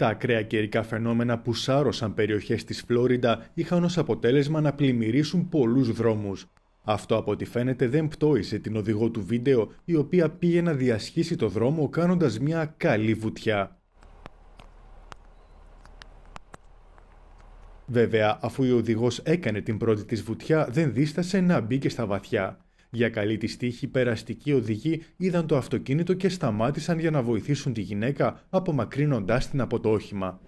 Τα ακραία καιρικά φαινόμενα που σάρωσαν περιοχές της Φλόριντα είχαν ως αποτέλεσμα να πλημμυρίσουν πολλούς δρόμους. Αυτό από ό,τι φαίνεται δεν πτώησε την οδηγό του βίντεο, η οποία πήγε να διασχίσει το δρόμο κάνοντας μια καλή βουτιά. Βέβαια, αφού η οδηγός έκανε την πρώτη της βουτιά, δεν δίστασε να μπει στα βαθιά. Για καλή τη τύχη, περαστικοί οδηγοί είδαν το αυτοκίνητο και σταμάτησαν για να βοηθήσουν τη γυναίκα απομακρύνοντάς την από το όχημα.